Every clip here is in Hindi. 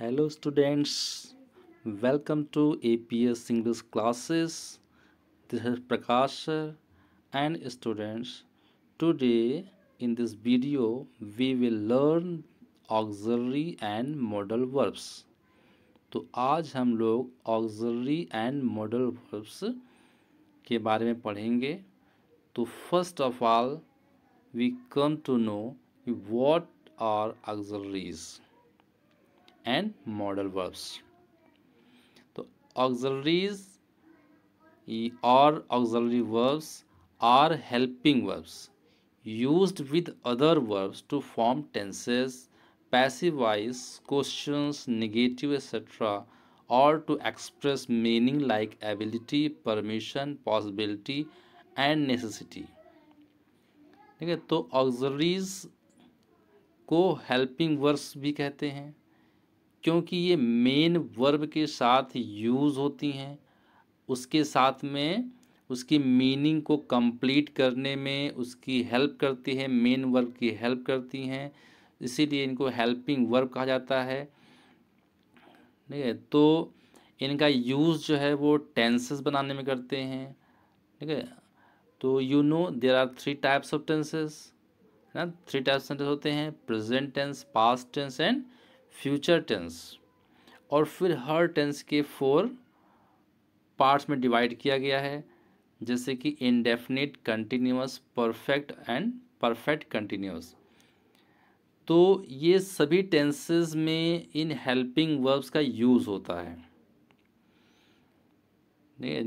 hello students welcome to A P S English classes this Prakash and students today in this video we will learn auxiliary and modal verbs तो आज हम लोग ऑक्जरी एंड मॉडल वर्ब्स के बारे में पढ़ेंगे तो first of all we come to know what are auxiliaries and modal verbs तो ऑक्जलरीज और auxiliary verbs are helping verbs use with other verbs to form tenses passive voice question negative etcetera और to express meaning like ability permission possibility and necessity ठीक है तो ऑक्जरीज को हेल्पिंग वर्ब्स भी कहते हैं क्योंकि ये मेन वर्ब के साथ यूज़ होती हैं उसके साथ में उसकी मीनिंग को कंप्लीट करने में उसकी हेल्प करती है मेन वर्ब की हेल्प करती हैं इसीलिए इनको हेल्पिंग वर्ब कहा जाता है ठीक है तो इनका यूज़ जो है वो टेंसेस बनाने में करते हैं ठीक है तो you know there are three types of tenses है ना थ्री टाइप्स सेंटेंस होते हैं present tense past tense and future tense और फिर हर टेंस के फोर पार्ट्स में डिवाइड किया गया है जैसे कि indefinite continuous perfect and perfect continuous तो ये सभी टेंसेस में इन हेल्पिंग वर्ब्स का यूज़ होता है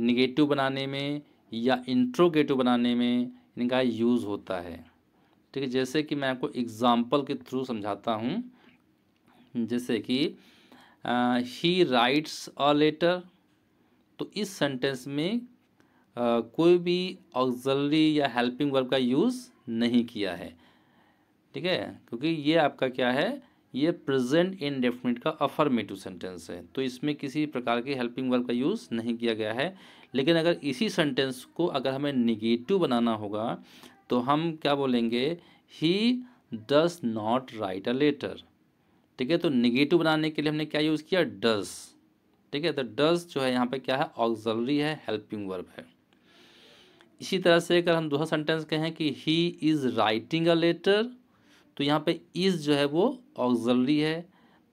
निगेटिव बनाने में या इंट्रोगेटिव बनाने में इनका यूज़ होता है ठीक है जैसे कि मैं आपको एग्ज़ाम्पल के थ्रू समझाता हूँ जैसे कि ही राइट्स अ लेटर तो इस सेंटेंस में uh, कोई भी ऑक्जलरी या हेल्पिंग वर्ब का यूज़ नहीं किया है ठीक है क्योंकि ये आपका क्या है ये प्रेजेंट डेफिनेट का अफर्मेटिव सेंटेंस है तो इसमें किसी प्रकार के हेल्पिंग वर्ब का यूज़ नहीं किया गया है लेकिन अगर इसी सेंटेंस को अगर हमें निगेटिव बनाना होगा तो हम क्या बोलेंगे he does not write a letter ठीक है तो निगेटिव बनाने के लिए हमने क्या यूज़ किया डज ठीक है तो डज जो है यहाँ पर क्या है ऑक्जलरी है हेल्पिंग वर्ब है इसी तरह से अगर हम दूसरा सेंटेंस कहें कि he is writing a letter तो यहाँ पे इज़ जो है वो ऑक्जलरी है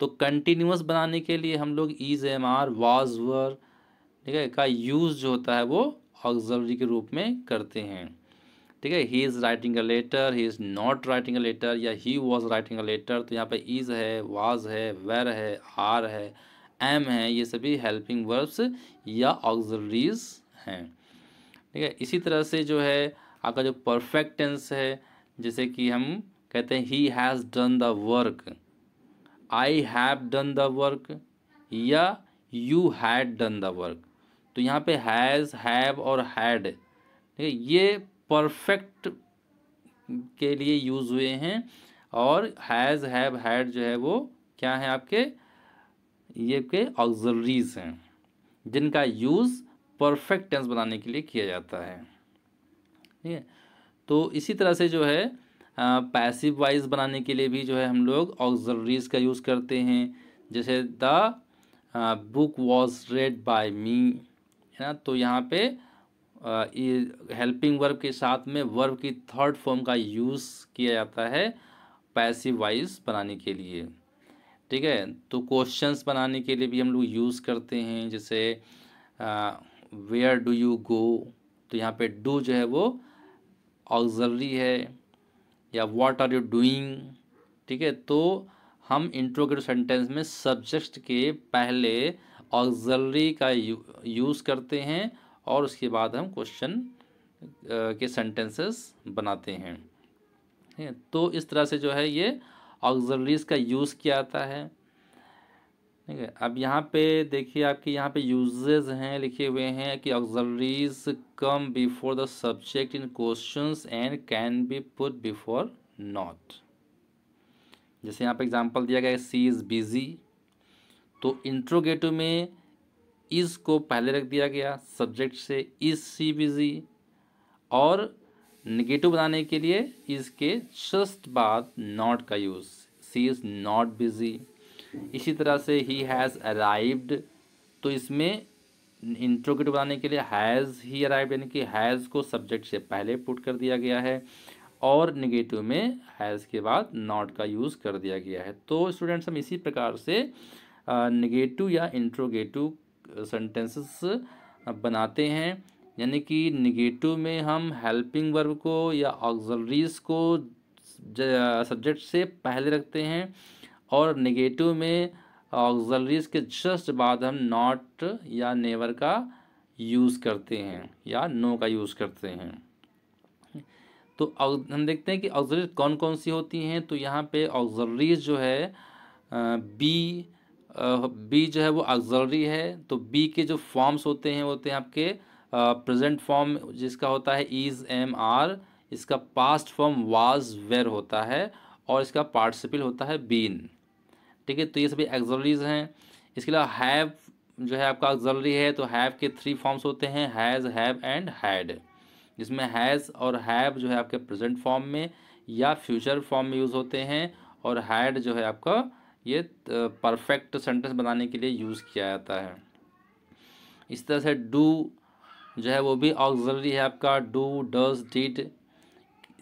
तो कंटिन्यूस बनाने के लिए हम लोग is am are was were ठीक है का यूज़ जो होता है वो ऑक्जलरी के रूप में करते हैं ठीक है he is writing a letter he is not writing a letter या he was writing a letter तो यहाँ पे इज़ है वाज है वेर है आर है एम है ये सभी हेल्पिंग वर्ब्स या ऑग्जरीज हैं ठीक है इसी तरह से जो है आपका जो परफेक्ट टेंस है जैसे कि हम कहते हैं he has done the work I have done the work या you had done the work तो यहाँ पे हैज़ हैव और हैड ठीक है ये परफेक्ट के लिए यूज़ हुए हैं और हैज़ हैव हैड जो है वो क्या है आपके ये के ऑक्जरीज हैं जिनका यूज़ परफेक्ट टेंस बनाने के लिए किया जाता है ठीक है तो इसी तरह से जो है पैसिव वाइज बनाने के लिए भी जो है हम लोग ऑक्जरीज का यूज़ करते हैं जैसे the book was read by me है ना तो यहाँ पे हेल्पिंग वर्ब के साथ में वर्ब की थर्ड फॉर्म का यूज़ किया जाता है पैसिव वाइज बनाने के लिए ठीक है तो क्वेश्चंस बनाने के लिए भी हम लोग यूज़ करते हैं जैसे वेयर डू यू गो तो यहाँ पे डू जो है वो ऑक्जरी है या व्हाट आर यू डूइंग ठीक है तो हम इंट्रोगेटिव सेंटेंस में सब्जेक्ट के पहले ऑक्जरी का यूज़ करते हैं और उसके बाद हम क्वेश्चन के सेंटेंसेस बनाते हैं तो इस तरह से जो है ये ऑक्जरीज का यूज़ किया जाता है ठीक है अब यहाँ पे देखिए आपके यहाँ पे यूजेज हैं लिखे हुए हैं कि auxiliaries come before the subject in questions and can be put before not जैसे यहाँ पे एग्जांपल दिया गया है सी इज़ बिज़ी तो इंट्रोगेटिव में इस को पहले रख दिया गया सब्जेक्ट से इज सी बिजी और निगेटिव बनाने के लिए इसके जस्ट बाद नॉट का use she is not busy इसी तरह से ही हैज़ अराइव्ड तो इसमें इंट्रोगेटिव बनाने के लिए हैज़ ही अराइव यानी कि हैज़ को सब्जेक्ट से पहले पुट कर दिया गया है और निगेटिव में हैज़ के बाद नॉट का यूज़ कर दिया गया है तो स्टूडेंट्स हम इसी प्रकार से निगेटिव या इंट्रोगेटिव सेंटेंसेस बनाते हैं यानी कि निगेटिव में हम हेल्पिंग वर्ब को या ऑक्जलरीज को सब्जेक्ट से पहले रखते हैं और निगेटिव में ऑक्जलरीज के जस्ट बाद हम नॉट या नेवर का यूज़ करते हैं या नो का यूज़ करते हैं तो हम देखते हैं कि ऑक्जरीज कौन कौन सी होती हैं तो यहाँ पे ऑक्जरीज जो है बी बी जो है वो ऑक्जलरी है तो बी के जो फॉर्म्स होते हैं होते हैं आपके प्रेजेंट फॉर्म जिसका होता है इज़ एम आर इसका पास्ट फॉर्म वाज वेर होता है और इसका पार्टिसिपल होता है बीन ठीक है तो ये सभी एक्जलरीज हैं इसके अलावा हैव जो है आपका एक्जलरी है तो हैव के थ्री फॉर्म्स होते हैं हैज़ हैव एंड हैड जिसमें हैज़ और हैव जो है आपके प्रेजेंट फॉर्म में या फ्यूचर फॉर्म में यूज़ होते हैं और हैड जो है आपका ये परफेक्ट सेंटेंस बनाने के लिए यूज़ किया जाता है इस तरह से डू जो है वो भी ऑक्जलरी है आपका डू डज डिड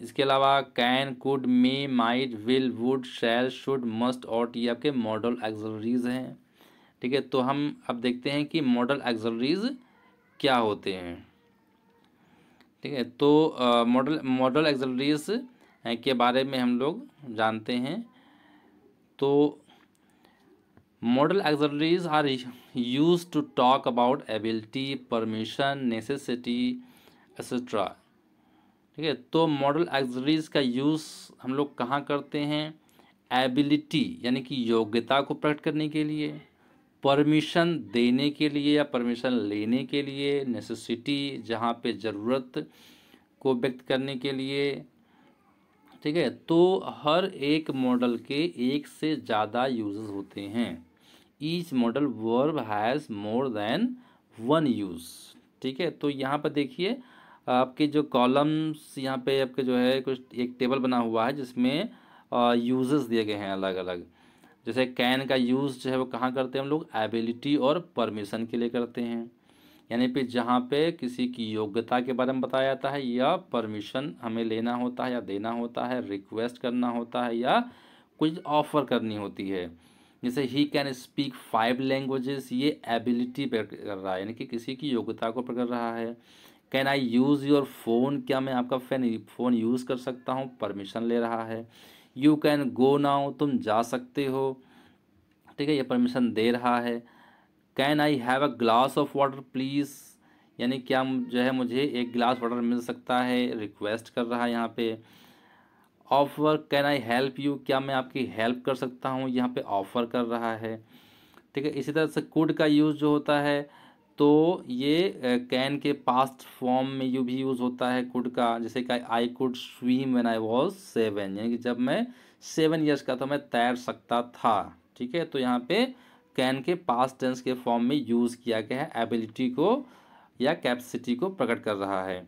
इसके अलावा can could may might will would shall should must ought ये आपके मॉडल एक्जरीज हैं ठीक है तो हम अब देखते हैं कि मॉडल एक्जरीज क्या होते हैं ठीक है तो मॉडल मॉडल एक्जरीज के बारे में हम लोग जानते हैं तो modal auxiliaries are used to talk about ability permission necessity etcetera ठीक है तो मॉडल एक्सरीज का यूज़ हम लोग कहाँ करते हैं एबिलिटी यानी कि योग्यता को प्रकट करने के लिए परमिशन देने के लिए या परमिशन लेने के लिए नेसेसिटी जहाँ पे ज़रूरत को व्यक्त करने के लिए ठीक है तो हर एक मॉडल के एक से ज़्यादा यूज़ होते हैं each modal verb has more than one use ठीक है तो यहाँ पर देखिए आपके जो कॉलम्स यहाँ पे आपके जो है कुछ एक टेबल बना हुआ है जिसमें यूजेस दिए गए हैं अलग अलग जैसे कैन का यूज़ जो है वो कहाँ करते हैं हम लोग एबिलिटी और परमिशन के लिए करते हैं यानी कि जहाँ पे किसी की योग्यता के बारे में बताया जाता है या परमिशन हमें लेना होता है या देना होता है रिक्वेस्ट करना होता है या कुछ ऑफ़र करनी होती है जैसे he can speak five languages ये एबिलिटी पर कर रहा है यानी कि किसी की योग्यता को प्रकट रहा है can I use your phone क्या मैं आपका फैन फ़ोन यूज़ कर सकता हूँ परमिशन ले रहा है यू कैन गो नाउ तुम जा सकते हो ठीक है ये परमिशन दे रहा है can I have a glass of water please यानी क्या जो है मुझे एक गिलास वाटर मिल सकता है रिक्वेस्ट कर रहा है यहाँ पर offer can I help you क्या मैं आपकी हेल्प कर सकता हूँ यहाँ पे ऑफ़र कर रहा है ठीक है इसी तरह से कुड का यूज़ जो होता है तो ये कैन के पास्ट फॉर्म में यू भी यूज़ होता है कुड का जैसे कि I could swim when I was seven यानी कि जब मैं सेवन ईयर्स का था मैं तैर सकता था ठीक है तो यहाँ पे कैन के पास्ट टेंस के फॉर्म में यूज़ किया गया है एबिलिटी को या कैपेसिटी को प्रकट कर रहा है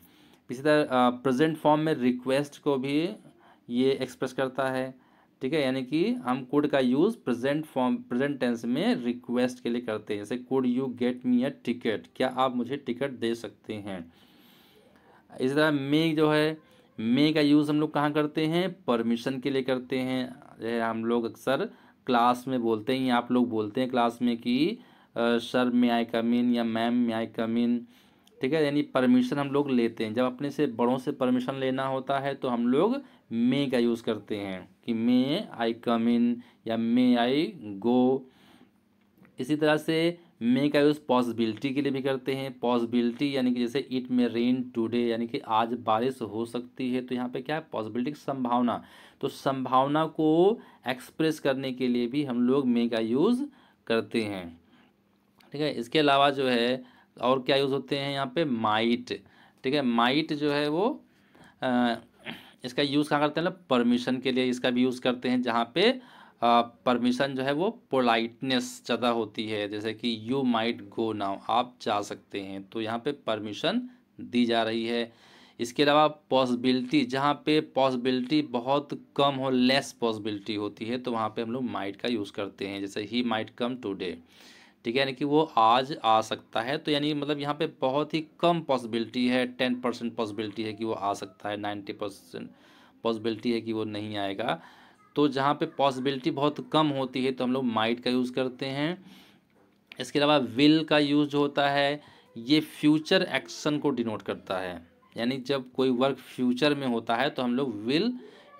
इसी तरह प्रेजेंट फॉर्म में रिक्वेस्ट को भी ये एक्सप्रेस करता है ठीक है यानी कि हम कुड का use present form present tense में रिक्वेस्ट के लिए करते हैं जैसे could you get me a ticket क्या आप मुझे टिकट दे सकते हैं इसी तरह मे जो है मे का यूज़ हम लोग कहाँ करते हैं परमिशन के लिए करते हैं हम लोग अक्सर क्लास में बोलते हैं आप लोग बोलते हैं क्लास में कि सर मे आई कमिन या मैम मे आई कमिन ठीक है यानी परमिशन हम लोग लेते हैं जब अपने से बड़ों से परमिशन लेना होता है तो हम लोग मे का यूज़ करते हैं कि मे आई कम इन या मे आई गो इसी तरह से मे का यूज़ पॉसिबिलिटी के लिए भी करते हैं पॉसिबिलिटी यानी कि जैसे इट मे रेन टूडे यानी कि आज बारिश हो सकती है तो यहाँ पे क्या है पॉसिबिलिटी संभावना तो संभावना को एक्सप्रेस करने के लिए भी हम लोग मे का यूज़ करते हैं ठीक है इसके अलावा जो है और क्या यूज़ होते हैं यहाँ पे माइट ठीक है माइट जो है वो आ, इसका यूज़ कहाँ करते हैं मतलब परमिशन के लिए इसका भी यूज़ करते हैं जहाँ पे परमिशन जो है वो पोलाइटनेस ज़्यादा होती है जैसे कि यू माइट गो नाउ आप जा सकते हैं तो यहाँ पे परमिशन दी जा रही है इसके अलावा पॉसिबिलिटी जहाँ पे पॉसिबिलिटी बहुत कम हो लेस पॉसिबिलिटी होती है तो वहाँ पे हम लोग माइट का यूज़ करते हैं जैसे ही माइट कम टूडे ठीक है यानी कि वो आज आ सकता है तो यानी मतलब यहाँ पे बहुत ही कम पॉसिबिलिटी है टेन परसेंट पॉसिबिलिटी है कि वो आ सकता है नाइन्टी परसेंट पॉसिबिलिटी है कि वो नहीं आएगा तो जहाँ पे पॉसिबिलिटी बहुत कम होती है तो हम लोग माइट का यूज़ करते हैं इसके अलावा विल का यूज होता है ये फ्यूचर एक्शन को डिनोट करता है यानी जब कोई वर्क फ्यूचर में होता है तो हम लोग विल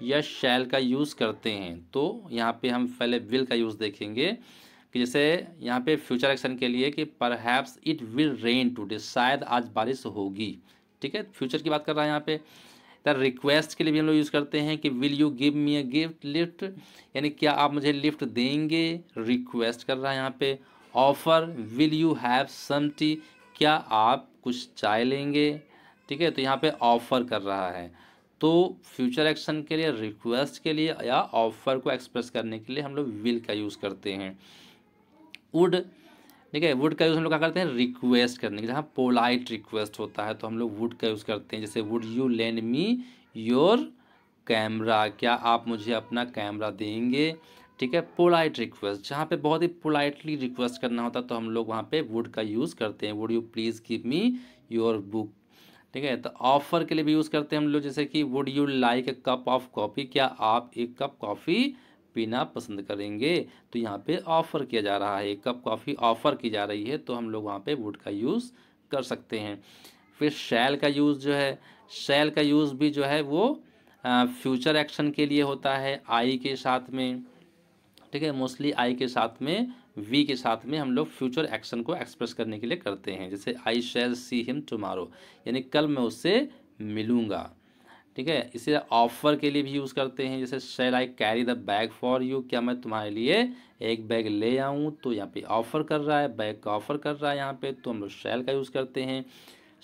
या शैल का यूज़ करते हैं तो यहाँ पे हम पहले विल का यूज़ देखेंगे कि जैसे यहाँ पे फ्यूचर एक्शन के लिए कि perhaps it will rain today शायद आज बारिश होगी ठीक है फ्यूचर की बात कर रहा है यहाँ पे द रिक्वेस्ट के लिए भी हम लोग यूज़ करते हैं कि will you give me a gift lift यानी क्या आप मुझे लिफ्ट देंगे रिक्वेस्ट कर रहा है यहाँ पे offer will you have some tea क्या आप कुछ चाय लेंगे ठीक है तो यहाँ पे ऑफ़र कर रहा है तो फ्यूचर एक्शन के लिए रिक्वेस्ट के लिए या ऑफ़र को एक्सप्रेस करने के लिए हम लोग विल का यूज़ करते हैं वुड ठीक है वुड का यूज़ हम लोग क्या करते हैं रिक्वेस्ट करने के जहाँ पोलाइट रिक्वेस्ट होता है तो हम लोग वुड का यूज़ करते हैं जैसे would you lend me your camera क्या आप मुझे अपना कैमरा देंगे ठीक है पोलाइट रिक्वेस्ट जहाँ पे बहुत ही पोलाइटली रिक्वेस्ट करना होता है तो हम लोग वहाँ पे वुड का यूज़ करते हैं would you please give me your book ठीक है तो ऑफ़र के लिए भी यूज़ करते हैं हम लोग जैसे कि would you like a cup of coffee क्या आप एक कप कॉफ़ी पीना पसंद करेंगे तो यहाँ पे ऑफ़र किया जा रहा है कप कॉफ़ी ऑफ़र की जा रही है तो हम लोग वहाँ पे वुड का यूज़ कर सकते हैं फिर शैल का यूज़ जो है शैल का यूज़ भी जो है वो फ्यूचर एक्शन के लिए होता है आई के साथ में ठीक है मोस्टली आई के साथ में वी के साथ में हम लोग फ्यूचर एक्शन को एक्सप्रेस करने के लिए करते हैं जैसे आई शैल सी हिम टुमारो यानी कल मैं उससे मिलूँगा ठीक है इसे ऑफर के लिए भी यूज़ करते हैं जैसे shall I carry the bag for you क्या मैं तुम्हारे लिए एक बैग ले आऊँ तो यहाँ पे ऑफ़र कर रहा है बैग का ऑफ़र कर रहा है यहाँ पे तो हम लोग शेल का यूज़ करते हैं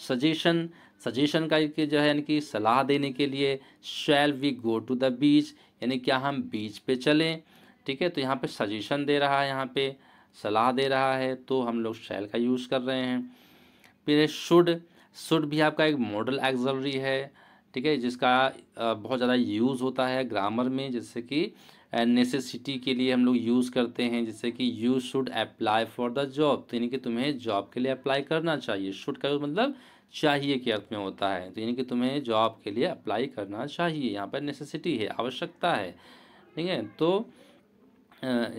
सजेशन सजेशन का कि जो है यानी कि सलाह देने के लिए shall we go to the beach यानी क्या हम बीच पे चलें ठीक है तो यहाँ पर सजेशन दे रहा है यहाँ पर सलाह दे रहा है तो हम लोग शेल का यूज़ कर रहे हैं फिर शुड शुड भी आपका एक मॉडल एक्जलरी है ठीक है जिसका बहुत ज़्यादा यूज़ होता है ग्रामर में जैसे कि नेसेसिटी के लिए हम लोग यूज़ करते हैं जैसे कि you should apply for the job तो यानी कि तुम्हें जॉब के लिए अप्लाई करना चाहिए शुड का मतलब चाहिए के अर्थ में होता है तो यानी कि तुम्हें जॉब के लिए अप्लाई करना चाहिए यहाँ पर नेसेसिटी है आवश्यकता है ठीक है तो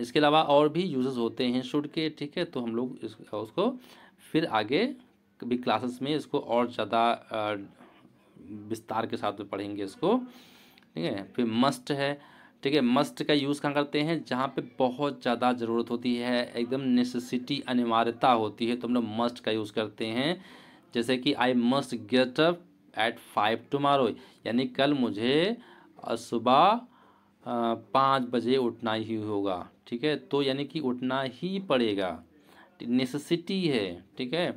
इसके अलावा और भी यूजेस होते हैं शुड के ठीक है तो हम लोग उसको फिर आगे भी क्लासेस में इसको और ज़्यादा विस्तार के साथ पढ़ेंगे इसको ठीक है फिर मस्ट है ठीक है मस्ट का यूज़ कहाँ करते हैं जहाँ पे बहुत ज़्यादा ज़रूरत होती है एकदम नेसेसिटी अनिवार्यता होती है तो हम लोग मस्ट का यूज़ करते हैं जैसे कि I must get up at five tomorrow यानी कल मुझे सुबह पाँच बजे उठना ही होगा ठीक है तो यानी कि उठना ही पड़ेगा नेसेसिटी है ठीक है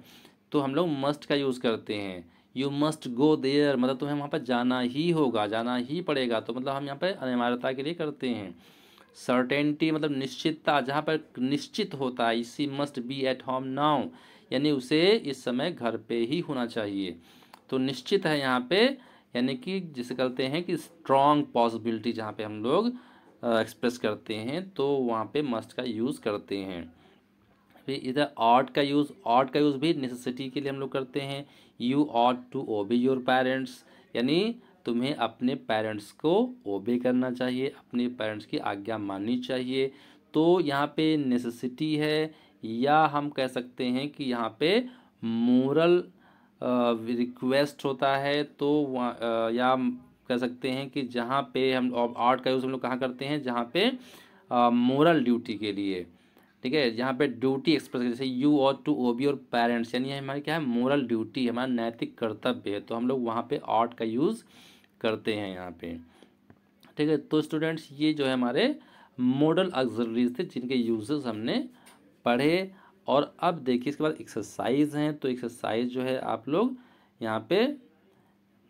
तो हम लोग मस्ट का यूज़ करते हैं यू मस्ट गो देयर मतलब तुम्हें वहाँ पर जाना ही होगा जाना ही पड़ेगा तो मतलब हम यहाँ पर अनिवार्यता के लिए करते हैं सर्टेनिटी मतलब निश्चितता जहाँ पर निश्चित होता है इसी must be at home now यानी उसे इस समय घर पे ही होना चाहिए तो निश्चित है यहाँ पे यानी कि जिसे कहते हैं कि स्ट्रॉन्ग पॉसिबिलिटी जहाँ पे हम लोग एक्सप्रेस करते हैं तो वहाँ पे मस्ट का यूज़ करते हैं फिर इधर ऑट का यूज़ ऑट का यूज़ भी नेसेसिटी के लिए हम लोग करते हैं you ought to obey your parents यानी तुम्हें अपने पेरेंट्स को ओबे करना चाहिए अपने पेरेंट्स की आज्ञा माननी चाहिए तो यहाँ पे नेसेसिटी है या हम कह सकते हैं कि यहाँ पे मोरल रिक्वेस्ट होता है तो आ, या कह सकते हैं कि जहाँ पे हम आर्ट का यूज़ हम लोग कहाँ करते हैं जहाँ पे मोरल ड्यूटी के लिए ठीक है यहाँ पे ड्यूटी एक्सप्रेस जैसे you ought to obey our parents यानी हमारे क्या है मोरल ड्यूटी हमारा नैतिक कर्तव्य है तो हम लोग वहाँ पे आर्ट का यूज़ करते हैं यहाँ पे ठीक है तो स्टूडेंट्स ये जो है हमारे मॉडल ऑक्जरीज थे जिनके यूजेस हमने पढ़े और अब देखिए इसके बाद एक्सरसाइज हैं तो एक्सरसाइज जो है आप लोग यहाँ पे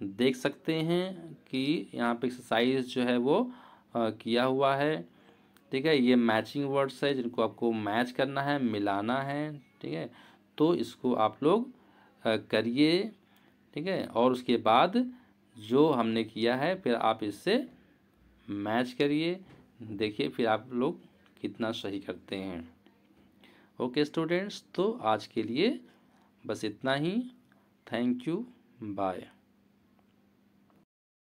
देख सकते हैं कि यहाँ पे एक्सरसाइज जो है वो आ, किया हुआ है ठीक है ये मैचिंग वर्ड्स है जिनको आपको मैच करना है मिलाना है ठीक है तो इसको आप लोग करिए ठीक है और उसके बाद जो हमने किया है फिर आप इससे मैच करिए देखिए फिर आप लोग कितना सही करते हैं ओके स्टूडेंट्स तो आज के लिए बस इतना ही थैंक यू बाय